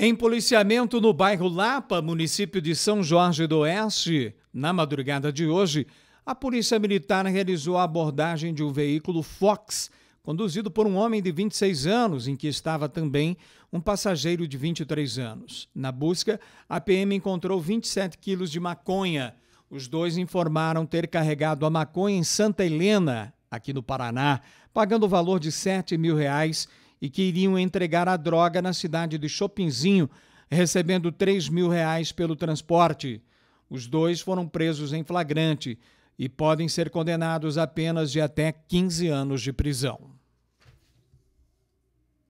Em policiamento no bairro Lapa, município de São Jorge do Oeste, na madrugada de hoje, a Polícia Militar realizou a abordagem de um veículo Fox, conduzido por um homem de 26 anos, em que estava também um passageiro de 23 anos. Na busca, a PM encontrou 27 quilos de maconha. Os dois informaram ter carregado a maconha em Santa Helena, aqui no Paraná, pagando o valor de 7 mil reais e que iriam entregar a droga na cidade de Chopinzinho, recebendo 3 mil reais pelo transporte. Os dois foram presos em flagrante e podem ser condenados a penas de até 15 anos de prisão.